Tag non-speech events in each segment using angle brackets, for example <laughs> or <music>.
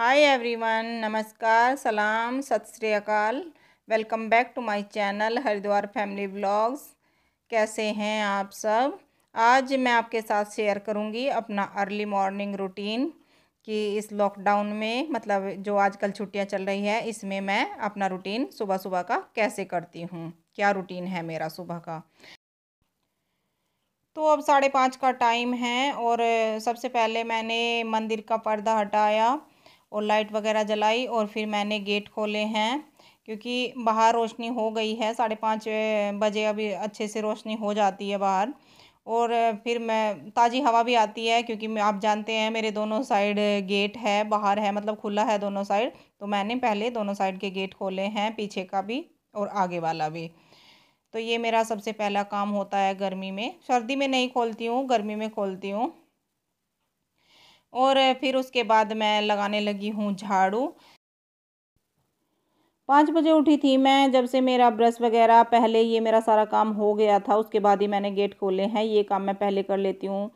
hi everyone नमस्कार सलाम Sat Shri Akal welcome back to my channel Haridwar family vlogs कैसे हैं आप सब आज मैं आपके साथ शेयर करूंगी अपना अर्ली मॉर्निंग रूटीन कि इस लॉकडाउन में मतलब जो आजकल छुट्टियां चल रही है इसमें मैं अपना रूटीन सुबह सुबह का कैसे करती हूँ क्या रूटीन है मेरा सुबह का तो अब साढ़े पाँच का टाइम है और सबसे पहले मैंने मंदिर का पर्दा हटाया और लाइट वगैरह जलाई और फिर मैंने गेट खोले हैं क्योंकि बाहर रोशनी हो गई है साढ़े पाँच बजे अभी अच्छे से रोशनी हो जाती है बाहर और फिर मैं ताज़ी हवा भी आती है क्योंकि आप जानते हैं मेरे दोनों साइड गेट है बाहर है मतलब खुला है दोनों साइड तो मैंने पहले दोनों साइड के गेट खोले हैं पीछे का भी और आगे वाला भी तो ये मेरा सबसे पहला काम होता है गर्मी में सर्दी में नहीं खोलती हूँ गर्मी में खोलती हूँ और फिर उसके बाद मैं लगाने लगी हूँ झाड़ू पाँच बजे उठी थी मैं जब से मेरा ब्रश वगैरह पहले ये मेरा सारा काम हो गया था उसके बाद ही मैंने गेट खोले हैं ये काम मैं पहले कर लेती हूँ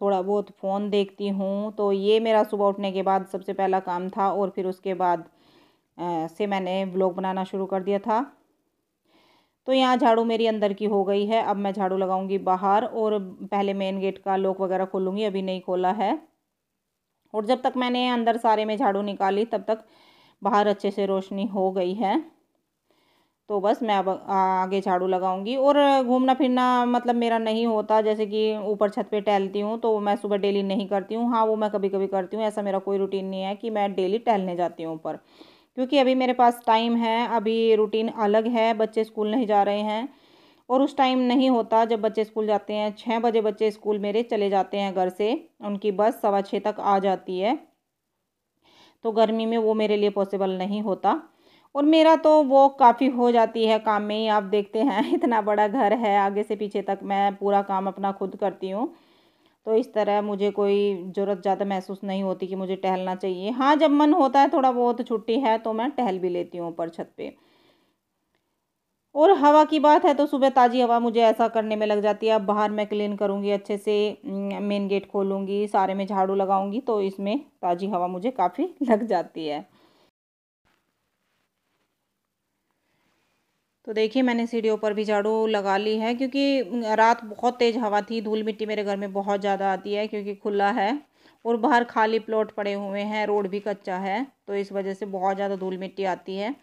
थोड़ा बहुत फ़ोन देखती हूँ तो ये मेरा सुबह उठने के बाद सबसे पहला काम था और फिर उसके बाद से मैंने ब्लॉग बनाना शुरू कर दिया था तो यहाँ झाड़ू मेरी अंदर की हो गई है अब मैं झाड़ू लगाऊंगी बाहर और पहले मेन गेट का लॉक वगैरह खोलूँगी अभी नहीं खोला है और जब तक मैंने अंदर सारे में झाड़ू निकाली तब तक बाहर अच्छे से रोशनी हो गई है तो बस मैं अब आगे झाड़ू लगाऊंगी और घूमना फिरना मतलब मेरा नहीं होता जैसे कि ऊपर छत पे टहलती हूँ तो मैं सुबह डेली नहीं करती हूँ हाँ वो मैं कभी कभी करती हूँ ऐसा मेरा कोई रूटीन नहीं है कि मैं डेली टहलने जाती हूँ ऊपर क्योंकि अभी मेरे पास टाइम है अभी रूटीन अलग है बच्चे स्कूल नहीं जा रहे हैं और उस टाइम नहीं होता जब बच्चे स्कूल जाते हैं छः बजे बच्चे स्कूल मेरे चले जाते हैं घर से उनकी बस सवा छः तक आ जाती है तो गर्मी में वो मेरे लिए पॉसिबल नहीं होता और मेरा तो वो काफ़ी हो जाती है काम में ही आप देखते हैं <laughs> इतना बड़ा घर है आगे से पीछे तक मैं पूरा काम अपना खुद करती हूँ तो इस तरह मुझे कोई ज़रूरत ज़्यादा महसूस नहीं होती कि मुझे टहलना चाहिए हाँ जब मन होता है थोड़ा बहुत छुट्टी है तो मैं टहल भी लेती हूँ ऊपर छत पे और हवा की बात है तो सुबह ताज़ी हवा मुझे ऐसा करने में लग जाती है अब बाहर मैं क्लीन करूँगी अच्छे से मेन गेट खोलूँगी सारे में झाड़ू लगाऊँगी तो इसमें ताज़ी हवा मुझे काफ़ी <laughs> लग जाती है तो देखिए मैंने सीढ़ियों पर भी झाड़ू लगा ली है क्योंकि रात बहुत तेज़ हवा थी धूल मिट्टी मेरे घर में बहुत ज़्यादा आती है क्योंकि खुला है और बाहर खाली प्लॉट पड़े हुए हैं रोड भी कच्चा है तो इस वजह से बहुत ज़्यादा धूल मिट्टी आती है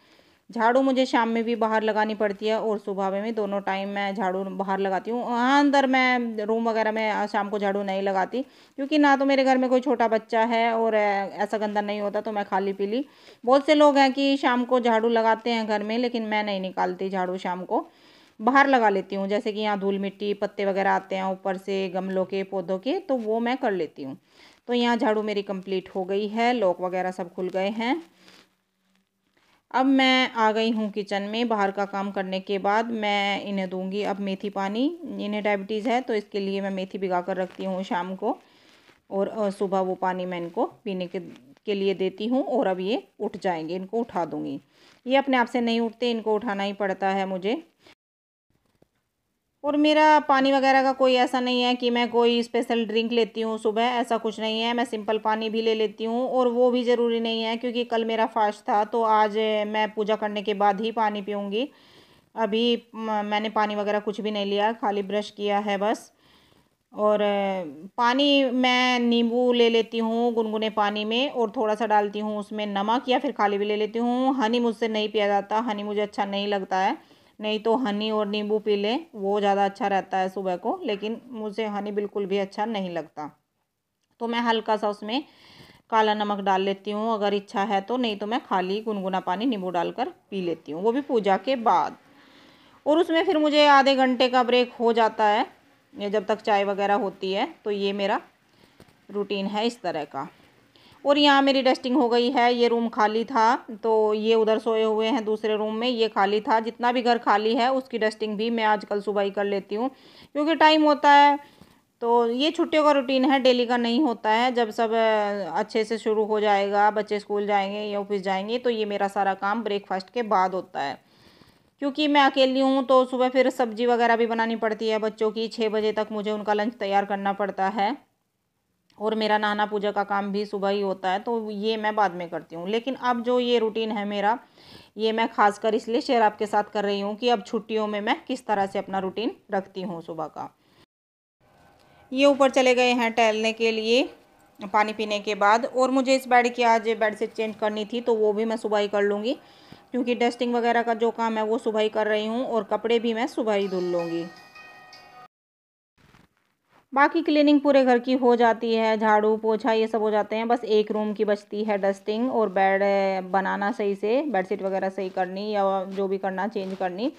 झाड़ू मुझे शाम में भी बाहर लगानी पड़ती है और सुबह में भी दोनों टाइम मैं झाड़ू बाहर लगाती हूँ हाँ अंदर मैं रूम वगैरह में शाम को झाड़ू नहीं लगाती क्योंकि ना तो मेरे घर में कोई छोटा बच्चा है और ऐसा गंदा नहीं होता तो मैं खाली पीली बहुत से लोग हैं कि शाम को झाड़ू लगाते हैं घर में लेकिन मैं नहीं निकालती झाड़ू शाम को बाहर लगा लेती हूँ जैसे कि यहाँ धूल मिट्टी पत्ते वगैरह आते हैं ऊपर से गमलों के पौधों के तो वो मैं कर लेती हूँ तो यहाँ झाड़ू मेरी कंप्लीट हो गई है लॉक वगैरह सब खुल गए हैं अब मैं आ गई हूँ किचन में बाहर का काम करने के बाद मैं इन्हें दूंगी अब मेथी पानी इन्हें डायबिटीज़ है तो इसके लिए मैं मेथी भिगा कर रखती हूँ शाम को और सुबह वो पानी मैं इनको पीने के के लिए देती हूँ और अब ये उठ जाएंगे इनको उठा दूँगी ये अपने आप से नहीं उठते इनको उठाना ही पड़ता है मुझे और मेरा पानी वगैरह का कोई ऐसा नहीं है कि मैं कोई स्पेशल ड्रिंक लेती हूँ सुबह ऐसा कुछ नहीं है मैं सिंपल पानी भी ले लेती हूँ और वो भी ज़रूरी नहीं है क्योंकि कल मेरा फास्ट था तो आज मैं पूजा करने के बाद ही पानी पीऊँगी अभी मैंने पानी वगैरह कुछ भी नहीं लिया खाली ब्रश किया है बस और पानी मैं नींबू ले लेती हूँ गुनगुने पानी में और थोड़ा सा डालती हूँ उसमें नमक या फिर खाली भी ले लेती हूँ हनी मुझसे नहीं पिया जाता हनी मुझे अच्छा नहीं लगता है नहीं तो हनी और नींबू पी लें वो ज़्यादा अच्छा रहता है सुबह को लेकिन मुझे हनी बिल्कुल भी अच्छा नहीं लगता तो मैं हल्का सा उसमें काला नमक डाल लेती हूँ अगर इच्छा है तो नहीं तो मैं खाली गुनगुना पानी नींबू डालकर पी लेती हूँ वो भी पूजा के बाद और उसमें फिर मुझे आधे घंटे का ब्रेक हो जाता है जब तक चाय वगैरह होती है तो ये मेरा रूटीन है इस तरह का और यहाँ मेरी डस्टिंग हो गई है ये रूम खाली था तो ये उधर सोए हुए हैं दूसरे रूम में ये खाली था जितना भी घर खाली है उसकी डस्टिंग भी मैं आजकल सुबह ही कर लेती हूँ क्योंकि टाइम होता है तो ये छुट्टियों का रूटीन है डेली का नहीं होता है जब सब अच्छे से शुरू हो जाएगा बच्चे स्कूल जाएंगे या ऑफिस जाएंगे तो ये मेरा सारा काम ब्रेकफास्ट के बाद होता है क्योंकि मैं अकेली हूँ तो सुबह फिर सब्ज़ी वगैरह भी बनानी पड़ती है बच्चों की छः बजे तक मुझे उनका लंच तैयार करना पड़ता है और मेरा नाना पूजा का काम भी सुबह ही होता है तो ये मैं बाद में करती हूँ लेकिन अब जो ये रूटीन है मेरा ये मैं खासकर इसलिए शेयर आपके साथ कर रही हूँ कि अब छुट्टियों में मैं किस तरह से अपना रूटीन रखती हूँ सुबह का ये ऊपर चले गए हैं टहलने के लिए पानी पीने के बाद और मुझे इस बेड की आज बेड से चेंज करनी थी तो वो भी मैं सुबह ही कर लूँगी क्योंकि डस्टिंग वगैरह का जो काम है वो सुबह ही कर रही हूँ और कपड़े भी मैं सुबह ही धुल लूँगी बाकी क्लीनिंग पूरे घर की हो जाती है झाड़ू पोछा ये सब हो जाते हैं बस एक रूम की बचती है डस्टिंग और बेड बनाना सही से बेडशीट वगैरह सही करनी या जो भी करना चेंज करनी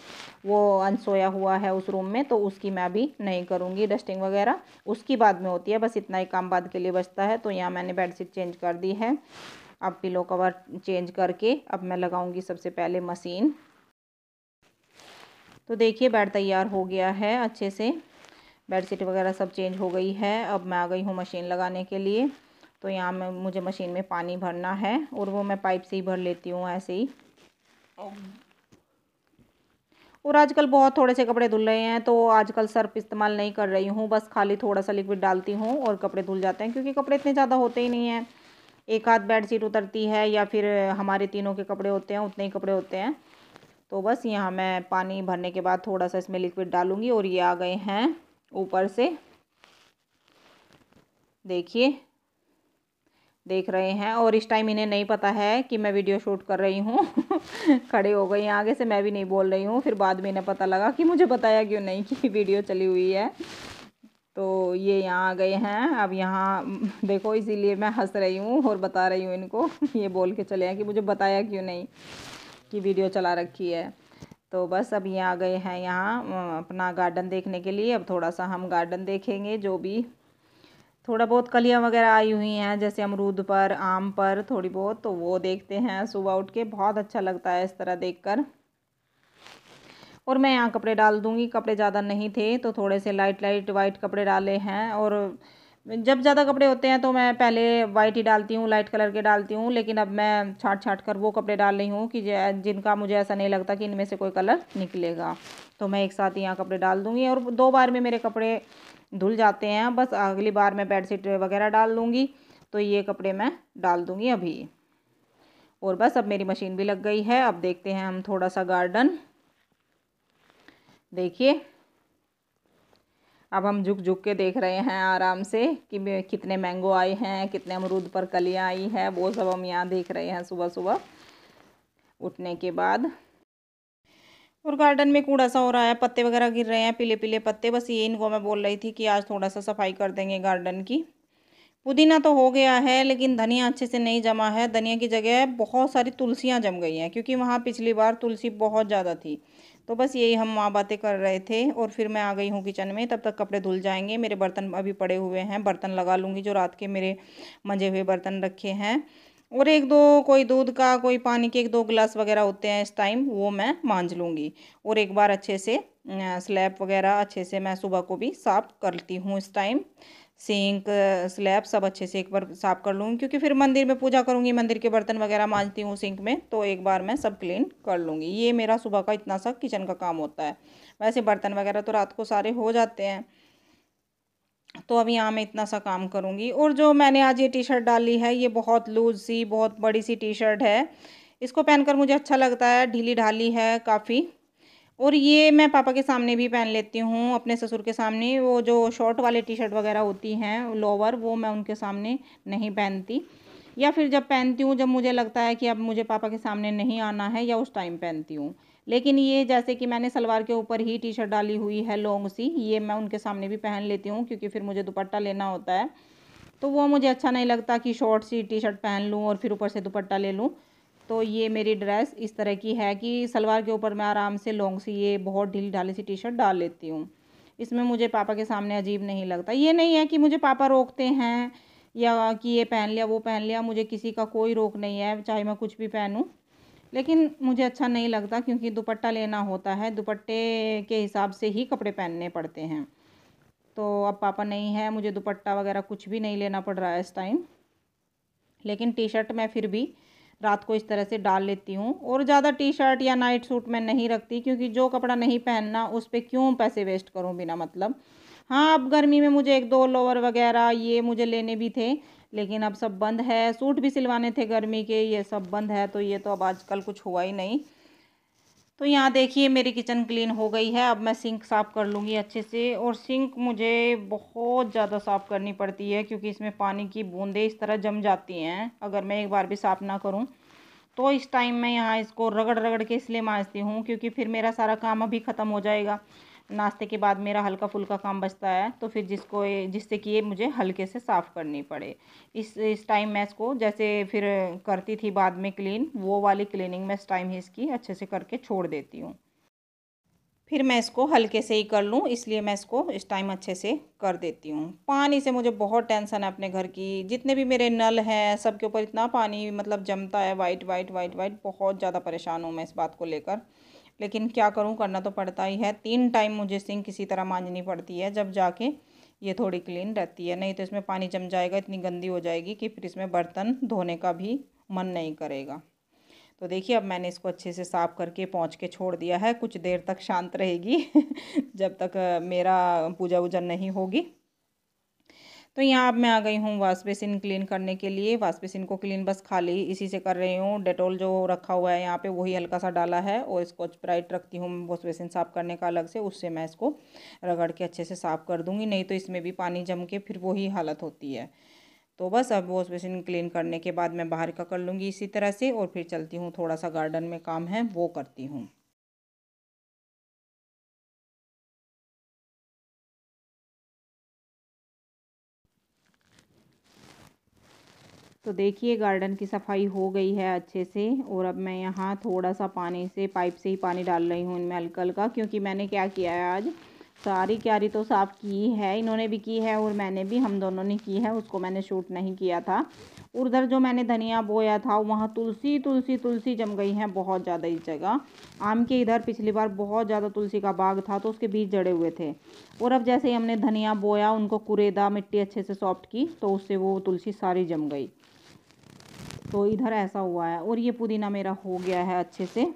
वो अनसोया हुआ है उस रूम में तो उसकी मैं अभी नहीं करूँगी डस्टिंग वगैरह उसकी बाद में होती है बस इतना ही काम बाद के लिए बचता है तो यहाँ मैंने बेडशीट चेंज कर दी है अब पिलो कवर चेंज करके अब मैं लगाऊँगी सबसे पहले मशीन तो देखिए बेड तैयार हो गया है अच्छे से बेडशीट वगैरह सब चेंज हो गई है अब मैं आ गई हूँ मशीन लगाने के लिए तो यहाँ मैं मुझे मशीन में पानी भरना है और वो मैं पाइप से ही भर लेती हूँ ऐसे ही और आजकल बहुत थोड़े से कपड़े धुल रहे हैं तो आजकल सर्फ इस्तेमाल नहीं कर रही हूँ बस खाली थोड़ा सा लिक्विड डालती हूँ और कपड़े धुल जाते हैं क्योंकि कपड़े इतने ज़्यादा होते ही नहीं हैं एक आध शीट उतरती है या फिर हमारे तीनों के कपड़े होते हैं उतने ही कपड़े होते हैं तो बस यहाँ मैं पानी भरने के बाद थोड़ा सा इसमें लिक्विड डालूँगी और ये आ गए हैं ऊपर से देखिए देख रहे हैं और इस टाइम इन्हें नहीं पता है कि मैं वीडियो शूट कर रही हूँ <laughs> खड़े हो गए आगे से मैं भी नहीं बोल रही हूँ फिर बाद में इन्हें पता लगा कि मुझे बताया क्यों नहीं कि वीडियो <laughs> चली हुई है तो ये यहाँ आ गए हैं अब यहाँ देखो इसीलिए मैं हंस रही हूँ और बता रही हूँ इनको <laughs> ये बोल के चले हैं कि मुझे बताया क्यों नहीं कि वीडियो चला रखी है तो बस अब ये आ गए हैं यहाँ अपना गार्डन देखने के लिए अब थोड़ा सा हम गार्डन देखेंगे जो भी थोड़ा बहुत कलियाँ वगैरह आई हुई हैं जैसे अमरूद पर आम पर थोड़ी बहुत तो वो देखते हैं सुबह उठ के बहुत अच्छा लगता है इस तरह देखकर और मैं यहाँ कपड़े डाल दूँगी कपड़े ज़्यादा नहीं थे तो थोड़े से लाइट लाइट वाइट कपड़े डाले हैं और जब ज़्यादा कपड़े होते हैं तो मैं पहले वाइट ही डालती हूँ लाइट कलर के डालती हूँ लेकिन अब मैं छाट छाट कर वो कपड़े डाल रही हूँ कि जिनका मुझे ऐसा नहीं लगता कि इनमें से कोई कलर निकलेगा तो मैं एक साथ ही यहाँ कपड़े डाल दूँगी और दो बार में मेरे कपड़े धुल जाते हैं बस अगली बार मैं शीट वगैरह डाल दूँगी तो ये कपड़े मैं डाल दूँगी अभी और बस अब मेरी मशीन भी लग गई है अब देखते हैं हम थोड़ा सा गार्डन देखिए अब हम झुक झुक के देख रहे हैं आराम से कि कितने मैंगो आए हैं कितने अमरूद पर कलियाँ आई हैं वो सब हम यहाँ देख रहे हैं सुबह सुबह उठने के बाद और गार्डन में कूड़ा सा हो रहा है पत्ते वगैरह गिर रहे हैं पीले पीले पत्ते बस ये इनको मैं बोल रही थी कि आज थोड़ा सा सफाई कर देंगे गार्डन की पुदीना तो हो गया है लेकिन धनिया अच्छे से नहीं जमा है धनिया की जगह बहुत सारी तुलसियाँ जम गई हैं क्योंकि वहाँ पिछली बार तुलसी बहुत ज़्यादा थी तो बस यही हम वहाँ बातें कर रहे थे और फिर मैं आ गई हूँ किचन में तब तक कपड़े धुल जाएंगे मेरे बर्तन अभी पड़े हुए हैं बर्तन लगा लूँगी जो रात के मेरे मंजे हुए बर्तन रखे हैं और एक दो कोई दूध का कोई पानी के एक दो गिलास वगैरह होते हैं इस टाइम वो मैं मांझ लूँगी और एक बार अच्छे से स्लैब वगैरह अच्छे से मैं सुबह को भी साफ़ करती हूँ इस टाइम सिंक स्लैब सब अच्छे से एक बार साफ़ कर लूँगी क्योंकि फिर मंदिर में पूजा करूँगी मंदिर के बर्तन वगैरह मांजती हूँ सिंक में तो एक बार मैं सब क्लीन कर लूँगी ये मेरा सुबह का इतना सा किचन का काम होता है वैसे बर्तन वगैरह तो रात को सारे हो जाते हैं तो अब यहाँ मैं इतना सा काम करूँगी और जो मैंने आज ये टी शर्ट डाली है ये बहुत लूज सी बहुत बड़ी सी टी शर्ट है इसको पहनकर मुझे अच्छा लगता है ढीली ढाली है काफ़ी और ये मैं पापा के सामने भी पहन लेती हूँ अपने ससुर के सामने वो जो शॉर्ट वाले टी शर्ट वगैरह होती हैं लोअर वो मैं उनके सामने नहीं पहनती या फिर जब पहनती हूँ जब मुझे लगता है कि अब मुझे पापा के सामने नहीं आना है या उस टाइम पहनती हूँ लेकिन ये जैसे कि मैंने सलवार के ऊपर ही टी शर्ट डाली हुई है लॉन्ग सी ये मैं उनके सामने भी पहन लेती हूँ क्योंकि फिर मुझे दुपट्टा लेना होता है तो वो मुझे अच्छा नहीं लगता कि शॉर्ट सी टी शर्ट पहन लूँ और फिर ऊपर से दुपट्टा ले लूँ तो ये मेरी ड्रेस इस तरह की है कि सलवार के ऊपर मैं आराम से लॉन्ग सी ये बहुत ढील ढाली सी टी शर्ट डाल लेती हूँ इसमें मुझे पापा के सामने अजीब नहीं लगता ये नहीं है कि मुझे पापा रोकते हैं या कि ये पहन लिया वो पहन लिया मुझे किसी का कोई रोक नहीं है चाहे मैं कुछ भी पहनूँ लेकिन मुझे अच्छा नहीं लगता क्योंकि दुपट्टा लेना होता है दुपट्टे के हिसाब से ही कपड़े पहनने पड़ते हैं तो अब पापा नहीं है मुझे दुपट्टा वगैरह कुछ भी नहीं लेना पड़ रहा है इस टाइम लेकिन टी शर्ट मैं फिर भी रात को इस तरह से डाल लेती हूँ और ज़्यादा टी शर्ट या नाइट सूट मैं नहीं रखती क्योंकि जो कपड़ा नहीं पहनना उस पर क्यों पैसे वेस्ट करूँ बिना मतलब हाँ अब गर्मी में मुझे एक दो लोअर वगैरह ये मुझे लेने भी थे लेकिन अब सब बंद है सूट भी सिलवाने थे गर्मी के ये सब बंद है तो ये तो अब आजकल कुछ हुआ ही नहीं तो यहाँ देखिए मेरी किचन क्लीन हो गई है अब मैं सिंक साफ़ कर लूँगी अच्छे से और सिंक मुझे बहुत ज़्यादा साफ़ करनी पड़ती है क्योंकि इसमें पानी की बूंदें इस तरह जम जाती हैं अगर मैं एक बार भी साफ़ ना करूँ तो इस टाइम मैं यहाँ इसको रगड़ रगड़ के इसलिए माँजती हूँ क्योंकि फिर मेरा सारा काम अभी ख़त्म हो जाएगा नाश्ते के बाद मेरा हल्का फुल्का काम बचता है तो फिर जिसको जिससे कि ये मुझे हल्के से साफ़ करनी पड़े इस इस टाइम मैं इसको जैसे फिर करती थी बाद में क्लीन वो वाली क्लीनिंग मैं इस टाइम ही इसकी अच्छे से करके छोड़ देती हूँ फिर मैं इसको हल्के से ही कर लूँ इसलिए मैं इसको इस टाइम अच्छे से कर देती हूँ पानी से मुझे बहुत टेंशन है अपने घर की जितने भी मेरे नल हैं सबके ऊपर इतना पानी मतलब जमता है वाइट वाइट वाइट वाइट बहुत ज़्यादा परेशान हूँ मैं इस बात को लेकर लेकिन क्या करूँ करना तो पड़ता ही है तीन टाइम मुझे सिंक किसी तरह मांझनी पड़ती है जब जाके ये थोड़ी क्लीन रहती है नहीं तो इसमें पानी जम जाएगा इतनी गंदी हो जाएगी कि फिर इसमें बर्तन धोने का भी मन नहीं करेगा तो देखिए अब मैंने इसको अच्छे से साफ़ करके पहुँच के छोड़ दिया है कुछ देर तक शांत रहेगी <laughs> जब तक मेरा पूजा वूजा नहीं होगी तो यहाँ अब मैं आ गई हूँ वाश बेसिन क्लीन करने के लिए वाश बेसिन को क्लीन बस खाली इसी से कर रही हूँ डेटोल जो रखा हुआ है यहाँ पे वही हल्का सा डाला है और स्कॉच ब्राइट रखती हूँ वॉश बेसिन साफ़ करने का अलग से उससे मैं इसको रगड़ के अच्छे से साफ़ कर दूँगी नहीं तो इसमें भी पानी जम के फिर वही हालत होती है तो बस अब वॉश बेसिन क्लीन करने के बाद मैं बाहर का कर लूँगी इसी तरह से और फिर चलती हूँ थोड़ा सा गार्डन में काम है वो करती हूँ तो देखिए गार्डन की सफाई हो गई है अच्छे से और अब मैं यहाँ थोड़ा सा पानी से पाइप से ही पानी डाल रही हूँ इनमें हल्का हल्का क्योंकि मैंने क्या किया है आज सारी क्यारी तो साफ़ की है इन्होंने भी की है और मैंने भी हम दोनों ने की है उसको मैंने शूट नहीं किया था उधर जो मैंने धनिया बोया था वहाँ तुलसी तुलसी तुलसी जम गई हैं बहुत ज़्यादा इस जगह आम के इधर पिछली बार बहुत ज़्यादा तुलसी का बाग था तो उसके बीज जड़े हुए थे और अब जैसे ही हमने धनिया बोया उनको कुरेदा मिट्टी अच्छे से सॉफ्ट की तो उससे वो तुलसी सारी जम गई तो इधर ऐसा हुआ है और ये पुदीना मेरा हो गया है अच्छे से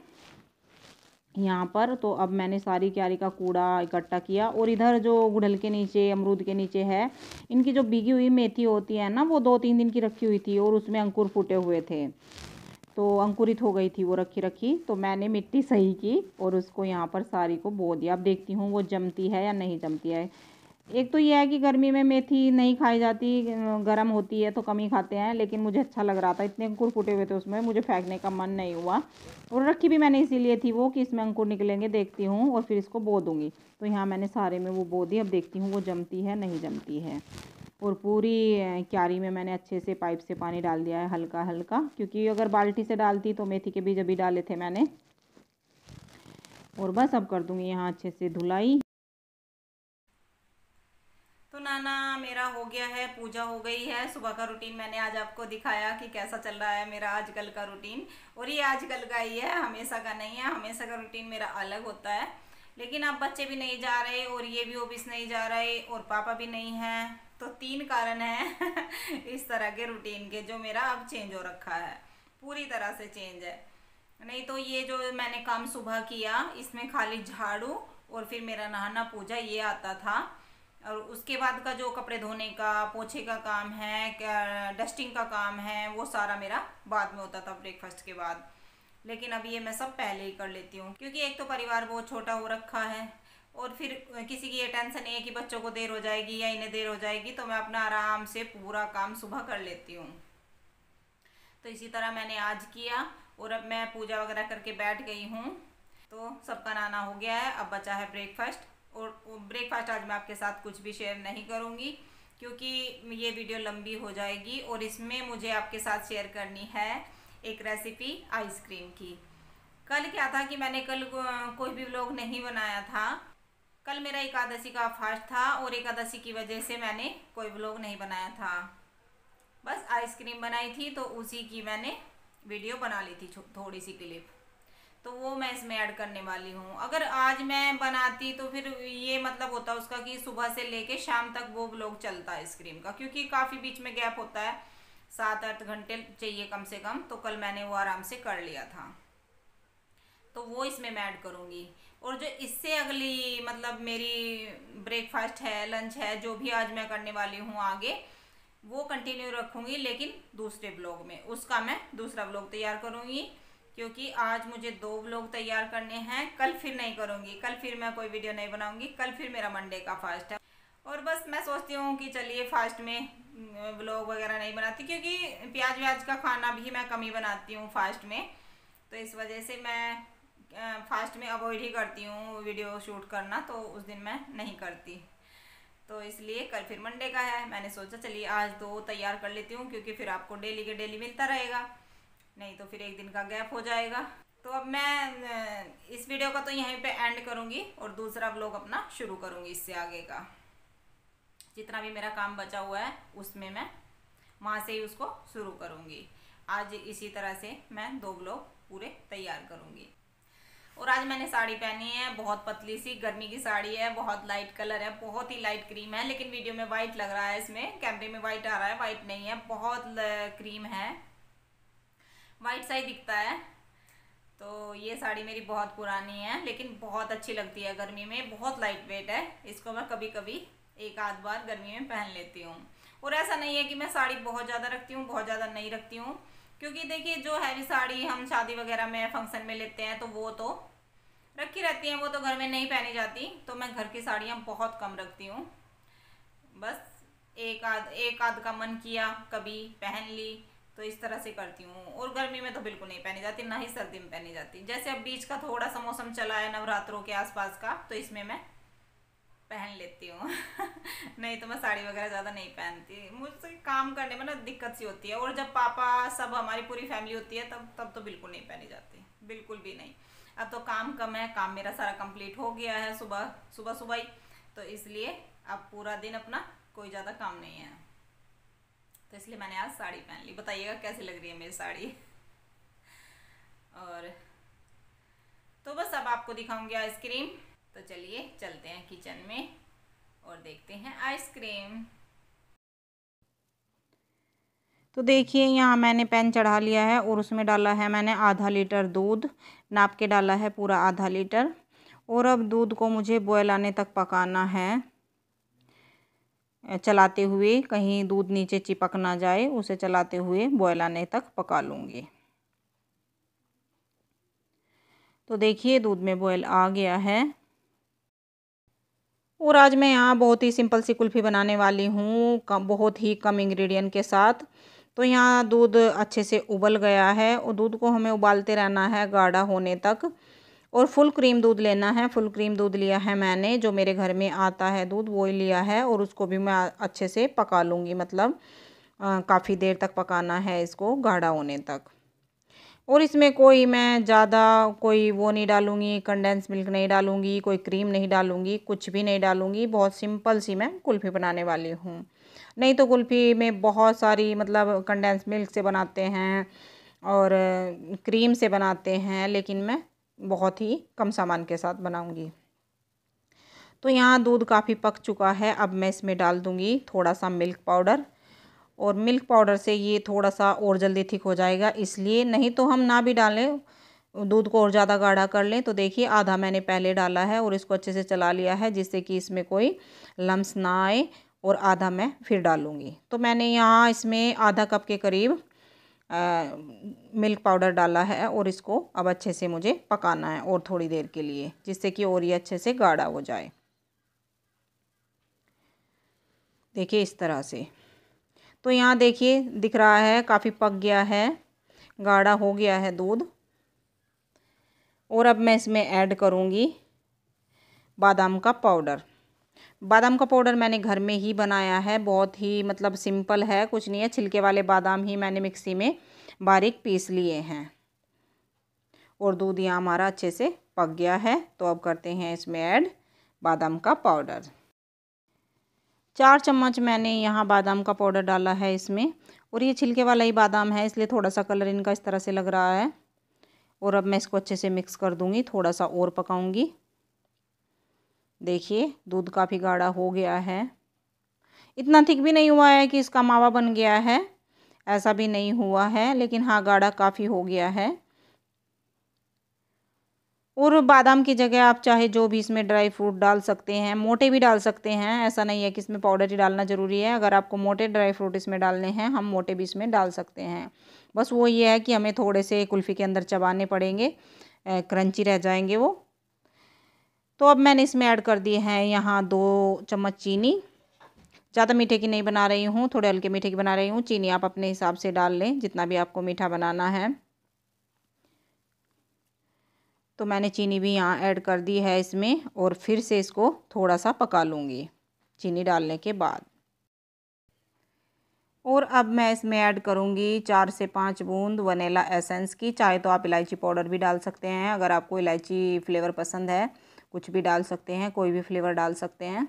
यहाँ पर तो अब मैंने सारी क्यारी का कूड़ा इकट्ठा किया और इधर जो गुड़हल के नीचे अमरूद के नीचे है इनकी जो बिगी हुई मेथी होती है ना वो दो तीन दिन की रखी हुई थी और उसमें अंकुर फूटे हुए थे तो अंकुरित हो गई थी वो रखी रखी तो मैंने मिट्टी सही की और उसको यहाँ पर सारी को बो दिया अब देखती हूँ वो जमती है या नहीं जमती है एक तो यह है कि गर्मी में मेथी नहीं खाई जाती गर्म होती है तो कम ही खाते हैं लेकिन मुझे अच्छा लग रहा था इतने अंकुर फूटे हुए थे उसमें मुझे फेंकने का मन नहीं हुआ और रखी भी मैंने इसीलिए थी वो कि इसमें अंकुर निकलेंगे देखती हूँ और फिर इसको बो दूँगी तो यहाँ मैंने सारे में वो बो दी अब देखती हूँ वो जमती है नहीं जमती है और पूरी क्यारी में मैंने अच्छे से पाइप से पानी डाल दिया है हल्का हल्का क्योंकि अगर बाल्टी से डालती तो मेथी के बीज अभी डाले थे मैंने और बस अब कर दूँगी यहाँ अच्छे से धुलाई तो नाना मेरा हो गया है पूजा हो गई है सुबह का रूटीन मैंने आज आपको दिखाया कि कैसा चल रहा है मेरा आजकल का रूटीन और ये आजकल का ही है हमेशा का नहीं है हमेशा का रूटीन मेरा अलग होता है लेकिन अब बच्चे भी नहीं जा रहे और ये भी ऑफिस नहीं जा रहे और पापा भी नहीं है तो तीन कारण हैं <laughs> इस तरह के रूटीन के जो मेरा अब चेंज हो रखा है पूरी तरह से चेंज है नहीं तो ये जो मैंने काम सुबह किया इसमें खाली झाड़ू और फिर मेरा नहाना पूजा ये आता था और उसके बाद का जो कपड़े धोने का पोछे का काम है डस्टिंग का काम है वो सारा मेरा बाद में होता था ब्रेकफास्ट के बाद लेकिन अब ये मैं सब पहले ही कर लेती हूँ क्योंकि एक तो परिवार बहुत छोटा हो रखा है और फिर किसी की ये टेंशन नहीं है कि बच्चों को देर हो जाएगी या इन्हें देर हो जाएगी तो मैं अपना आराम से पूरा काम सुबह कर लेती हूँ तो इसी तरह मैंने आज किया और अब मैं पूजा वगैरह करके बैठ गई हूँ तो सबका नाना हो गया है अब बचा है ब्रेकफास्ट और ब्रेकफास्ट आज मैं आपके साथ कुछ भी शेयर नहीं करूँगी क्योंकि ये वीडियो लंबी हो जाएगी और इसमें मुझे आपके साथ शेयर करनी है एक रेसिपी आइसक्रीम की कल क्या था कि मैंने कल कोई भी व्लॉग नहीं बनाया था कल मेरा एकादशी का फास्ट था और एकादशी की वजह से मैंने कोई व्लॉग नहीं बनाया था बस आइसक्रीम बनाई थी तो उसी की मैंने वीडियो बना ली थी थोड़ी सी क्लिप तो वो मैं इसमें ऐड करने वाली हूँ अगर आज मैं बनाती तो फिर ये मतलब होता उसका कि सुबह से लेके शाम तक वो ब्लॉग चलता है इस क्रीम का क्योंकि काफ़ी बीच में गैप होता है सात आठ घंटे चाहिए कम से कम तो कल मैंने वो आराम से कर लिया था तो वो इसमें मैं ऐड करूँगी और जो इससे अगली मतलब मेरी ब्रेकफास्ट है लंच है जो भी आज मैं करने वाली हूँ आगे वो कंटिन्यू रखूँगी लेकिन दूसरे ब्लॉग में उसका मैं दूसरा ब्लॉग तैयार करूँगी क्योंकि आज मुझे दो ब्लॉग तैयार करने हैं कल फिर नहीं करूँगी कल फिर मैं कोई वीडियो नहीं बनाऊँगी कल फिर मेरा मंडे का फास्ट है और बस मैं सोचती हूँ कि चलिए फास्ट में ब्लॉग वगैरह नहीं बनाती क्योंकि प्याज व्याज का खाना भी मैं कम ही बनाती हूँ फास्ट में तो इस वजह से मैं फास्ट में अवॉइड ही करती हूँ वीडियो शूट करना तो उस दिन मैं नहीं करती तो इसलिए कल फिर मंडे का है मैंने सोचा चलिए आज दो तैयार कर लेती हूँ क्योंकि फिर आपको डेली के डेली मिलता रहेगा नहीं तो फिर एक दिन का गैप हो जाएगा तो अब मैं इस वीडियो का तो यहीं पे एंड करूँगी और दूसरा व्लॉग अपना शुरू करूँगी इससे आगे का जितना भी मेरा काम बचा हुआ है उसमें मैं वहाँ से ही उसको शुरू करूँगी आज इसी तरह से मैं दो ब्लॉग पूरे तैयार करूँगी और आज मैंने साड़ी पहनी है बहुत पतली सी गर्मी की साड़ी है बहुत लाइट कलर है बहुत ही लाइट क्रीम है लेकिन वीडियो में वाइट लग रहा है इसमें कैमरे में वाइट आ रहा है वाइट नहीं है बहुत क्रीम है वाइट सा ही दिखता है तो ये साड़ी मेरी बहुत पुरानी है लेकिन बहुत अच्छी लगती है गर्मी में बहुत लाइट वेट है इसको मैं कभी कभी एक आध बार गर्मी में पहन लेती हूँ और ऐसा नहीं है कि मैं साड़ी बहुत ज़्यादा रखती हूँ बहुत ज़्यादा नहीं रखती हूँ क्योंकि देखिए जो हैवी साड़ी हम शादी वगैरह में फंक्शन में लेते हैं तो वो तो रखी रहती हैं वो तो घर में नहीं पहनी जाती तो मैं घर की साड़ियाँ बहुत कम रखती हूँ बस एक आध एक आध का मन किया कभी पहन ली तो इस तरह से करती हूँ और गर्मी में तो बिल्कुल नहीं पहनी जाती ना ही सर्दी में पहनी जाती जैसे अब बीच का थोड़ा सा मौसम चला है नवरात्रों के आसपास का तो इसमें मैं पहन लेती हूँ <laughs> नहीं तो मैं साड़ी वगैरह ज़्यादा नहीं पहनती मुझसे काम करने में ना दिक्कत सी होती है और जब पापा सब हमारी पूरी फैमिली होती है तब तब तो बिल्कुल नहीं पहनी जाती बिल्कुल भी नहीं अब तो काम कम है काम मेरा सारा कंप्लीट हो गया है सुबह सुबह सुबह ही तो इसलिए अब पूरा दिन अपना कोई ज़्यादा काम नहीं है तो इसलिए मैंने आज साड़ी पहन ली बताइएगा कैसे लग रही है मेरी साड़ी और तो बस अब आपको दिखाऊंगी आइसक्रीम तो चलिए चलते हैं किचन में और देखते हैं आइसक्रीम तो देखिए यहाँ मैंने पैन चढ़ा लिया है और उसमें डाला है मैंने आधा लीटर दूध नाप के डाला है पूरा आधा लीटर और अब दूध को मुझे बॉयल आने तक पकाना है चलाते हुए कहीं दूध नीचे चिपक ना जाए उसे चलाते हुए बॉयल आने तक पका लूँगी तो देखिए दूध में बॉयल आ गया है और आज मैं यहाँ बहुत ही सिंपल सी कुल्फ़ी बनाने वाली हूँ बहुत ही कम इंग्रेडिएंट के साथ तो यहाँ दूध अच्छे से उबल गया है और दूध को हमें उबालते रहना है गाढ़ा होने तक और फुल क्रीम दूध लेना है फुल क्रीम दूध लिया है मैंने जो मेरे घर में आता है दूध वो ही लिया है और उसको भी मैं अच्छे से पका लूँगी मतलब काफ़ी देर तक पकाना है इसको गाढ़ा होने तक और इसमें कोई मैं ज़्यादा कोई वो नहीं डालूँगी कंडेंस मिल्क नहीं डालूँगी कोई क्रीम नहीं डालूँगी कुछ भी नहीं डालूँगी बहुत सिंपल सी मैं कुल्फ़ी बनाने वाली हूँ नहीं तो कुल्फ़ी में बहुत सारी मतलब कंडेंस मिल्क से बनाते हैं और क्रीम से बनाते हैं लेकिन मैं बहुत ही कम सामान के साथ बनाऊंगी तो यहाँ दूध काफ़ी पक चुका है अब मैं इसमें डाल दूँगी थोड़ा सा मिल्क पाउडर और मिल्क पाउडर से ये थोड़ा सा और जल्दी ठीक हो जाएगा इसलिए नहीं तो हम ना भी डालें दूध को और ज़्यादा गाढ़ा कर लें तो देखिए आधा मैंने पहले डाला है और इसको अच्छे से चला लिया है जिससे कि इसमें कोई लम्स ना आए और आधा मैं फिर डालूँगी तो मैंने यहाँ इसमें आधा कप के करीब मिल्क पाउडर डाला है और इसको अब अच्छे से मुझे पकाना है और थोड़ी देर के लिए जिससे कि और ये अच्छे से गाढ़ा हो जाए देखिए इस तरह से तो यहाँ देखिए दिख रहा है काफ़ी पक गया है गाढ़ा हो गया है दूध और अब मैं इसमें ऐड करूँगी बादाम का पाउडर बादाम का पाउडर मैंने घर में ही बनाया है बहुत ही मतलब सिंपल है कुछ नहीं है छिलके वाले बादाम ही मैंने मिक्सी में बारीक पीस लिए हैं और दूध यहाँ हमारा अच्छे से पक गया है तो अब करते हैं इसमें ऐड बादाम का पाउडर चार चम्मच मैंने यहाँ बादाम का पाउडर डाला है इसमें और ये छिलके वाला ही बादाम है इसलिए थोड़ा सा कलर इनका इस तरह से लग रहा है और अब मैं इसको अच्छे से मिक्स कर दूंगी थोड़ा सा और पकाऊंगी देखिए दूध काफ़ी गाढ़ा हो गया है इतना थिक भी नहीं हुआ है कि इसका मावा बन गया है ऐसा भी नहीं हुआ है लेकिन हाँ गाढ़ा काफ़ी हो गया है और बादाम की जगह आप चाहे जो भी इसमें ड्राई फ्रूट डाल सकते हैं मोटे भी डाल सकते हैं ऐसा नहीं है कि इसमें पाउडर ही डालना ज़रूरी है अगर आपको मोटे ड्राई फ्रूट इसमें डालने हैं हम मोटे भी इसमें डाल सकते हैं बस वो ये है कि हमें थोड़े से कुल्फ़ी के अंदर चबाने पड़ेंगे क्रंची रह जाएंगे वो तो अब मैंने इसमें ऐड कर दिए हैं यहाँ दो चम्मच चीनी ज़्यादा मीठे की नहीं बना रही हूँ थोड़े हल्के मीठे की बना रही हूँ चीनी आप अपने हिसाब से डाल लें जितना भी आपको मीठा बनाना है तो मैंने चीनी भी यहाँ ऐड कर दी है इसमें और फिर से इसको थोड़ा सा पका लूँगी चीनी डालने के बाद और अब मैं इसमें ऐड करूँगी चार से पाँच बूंद वनीला एसेंस की चाहे तो आप इलायची पाउडर भी डाल सकते हैं अगर आपको इलायची फ्लेवर पसंद है कुछ भी डाल सकते हैं कोई भी फ्लेवर डाल सकते हैं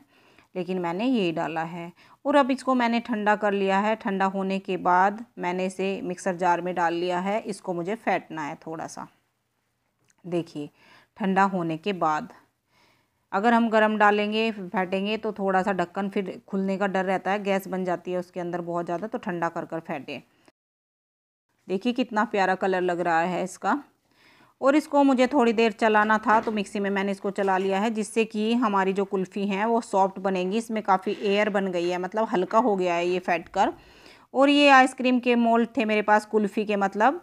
लेकिन मैंने ये डाला है और अब इसको मैंने ठंडा कर लिया है ठंडा होने के बाद मैंने इसे मिक्सर जार में डाल लिया है इसको मुझे फेंटना है थोड़ा सा देखिए ठंडा होने के बाद अगर हम गरम डालेंगे फैटेंगे तो थोड़ा सा ढक्कन फिर खुलने का डर रहता है गैस बन जाती है उसके अंदर बहुत ज़्यादा तो ठंडा कर कर फेंटें देखिए कितना प्यारा कलर लग रहा है इसका और इसको मुझे थोड़ी देर चलाना था तो मिक्सी में मैंने इसको चला लिया है जिससे कि हमारी जो कुल्फ़ी हैं वो सॉफ्ट बनेगी इसमें काफ़ी एयर बन गई है मतलब हल्का हो गया है ये फैट कर और ये आइसक्रीम के मोल्ड थे मेरे पास कुल्फ़ी के मतलब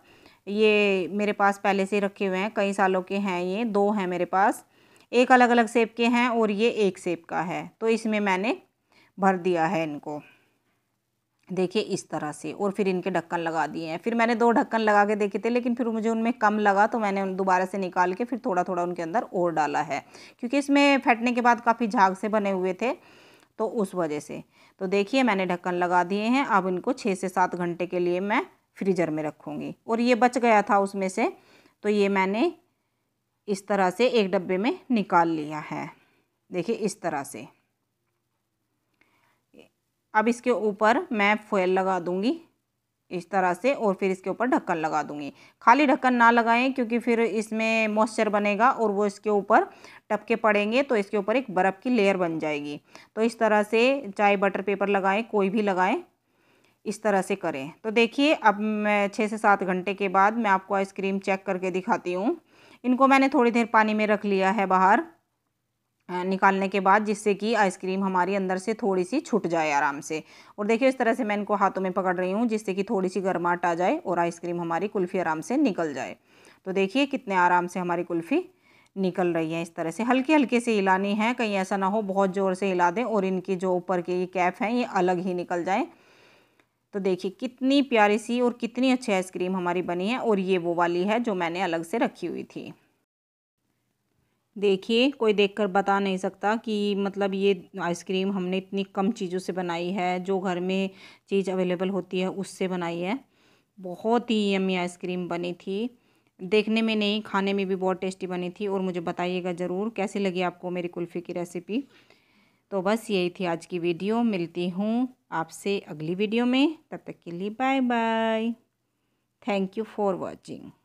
ये मेरे पास पहले से रखे हुए हैं कई सालों के हैं ये दो हैं मेरे पास एक अलग अलग सेब के हैं और ये एक सेब का है तो इसमें मैंने भर दिया है इनको देखिए इस तरह से और फिर इनके ढक्कन लगा दिए हैं फिर मैंने दो ढक्कन लगा के देखे थे लेकिन फिर मुझे उनमें कम लगा तो मैंने दोबारा से निकाल के फिर थोड़ा थोड़ा उनके अंदर और डाला है क्योंकि इसमें फटने के बाद काफ़ी झाग से बने हुए थे तो उस वजह से तो देखिए मैंने ढक्कन लगा दिए हैं अब इनको छः से सात घंटे के लिए मैं फ्रीजर में रखूँगी और ये बच गया था उसमें से तो ये मैंने इस तरह से एक डब्बे में निकाल लिया है देखिए इस तरह से अब इसके ऊपर मैं फोयल लगा दूंगी इस तरह से और फिर इसके ऊपर ढक्कन लगा दूंगी खाली ढक्कन ना लगाएं क्योंकि फिर इसमें मॉइस्चर बनेगा और वो इसके ऊपर टपके पड़ेंगे तो इसके ऊपर एक बर्फ़ की लेयर बन जाएगी तो इस तरह से चाहे बटर पेपर लगाएं कोई भी लगाएं इस तरह से करें तो देखिए अब मैं छः से सात घंटे के बाद मैं आपको आइसक्रीम चेक करके दिखाती हूँ इनको मैंने थोड़ी देर पानी में रख लिया है बाहर निकालने के बाद जिससे कि आइसक्रीम हमारी अंदर से थोड़ी सी छूट जाए आराम से और देखिए इस तरह से मैं इनको हाथों में पकड़ रही हूँ जिससे कि थोड़ी सी गर्माहट आ जाए और आइसक्रीम हमारी कुल्फ़ी आराम से निकल जाए तो देखिए कितने आराम से हमारी कुल्फ़ी निकल रही है इस तरह से हल्के हल्के से हिलानी है कहीं ऐसा ना हो बहुत ज़ोर से हिला दें और इनकी जो ऊपर के ये कैप हैं ये अलग ही निकल जाएँ तो देखिए कितनी प्यारी सी और कितनी अच्छी आइसक्रीम हमारी बनी है और ये वो वाली है जो मैंने अलग से रखी हुई थी देखिए कोई देखकर बता नहीं सकता कि मतलब ये आइसक्रीम हमने इतनी कम चीज़ों से बनाई है जो घर में चीज़ अवेलेबल होती है उससे बनाई है बहुत ही यमी आइसक्रीम बनी थी देखने में नहीं खाने में भी बहुत टेस्टी बनी थी और मुझे बताइएगा ज़रूर कैसी लगी आपको मेरी कुल्फ़ी की रेसिपी तो बस यही थी आज की वीडियो मिलती हूँ आपसे अगली वीडियो में तब तक के लिए bye bye thank you for watching